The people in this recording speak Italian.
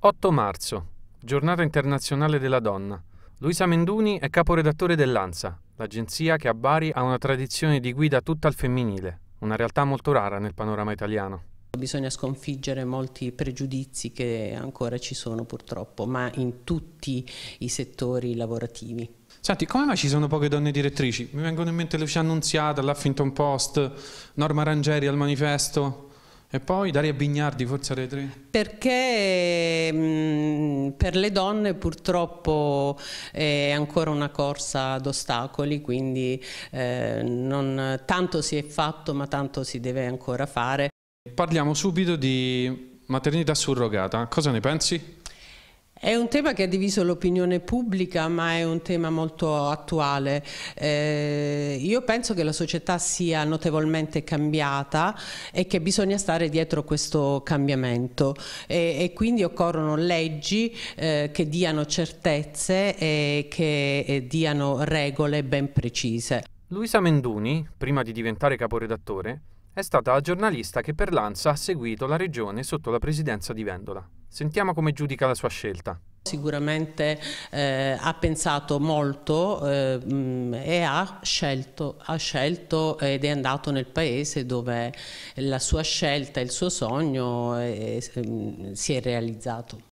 8 marzo, giornata internazionale della donna. Luisa Menduni è caporedattore dell'ANSA, l'agenzia che a Bari ha una tradizione di guida tutta al femminile, una realtà molto rara nel panorama italiano. Bisogna sconfiggere molti pregiudizi che ancora ci sono purtroppo, ma in tutti i settori lavorativi. Senti, come mai ci sono poche donne direttrici? Mi vengono in mente Lucia Annunziata, all'Huffington Post, Norma Rangeri al Manifesto. E poi Daria Bignardi, forza Rete? Perché mh, mm, per le donne purtroppo è ancora una corsa ad ostacoli, quindi eh, non, tanto si è fatto ma tanto si deve ancora fare. Parliamo subito di maternità surrogata, cosa ne pensi? È un tema che ha diviso l'opinione pubblica, ma è un tema molto attuale. Eh, io penso che la società sia notevolmente cambiata e che bisogna stare dietro questo cambiamento e, e quindi occorrono leggi eh, che diano certezze e che e eh, diano regole ben precise. Luisa Menduni, prima di diventare caporedattore, è stata la giornalista che per l'ANSA ha seguito la regione sotto la presidenza di Vendola. Sentiamo come giudica la sua scelta. Sicuramente eh, ha pensato molto eh, mm, e ha scelto, ha scelto, ed è andato nel paese dove la sua scelta, il suo sogno eh, mm, si è realizzato.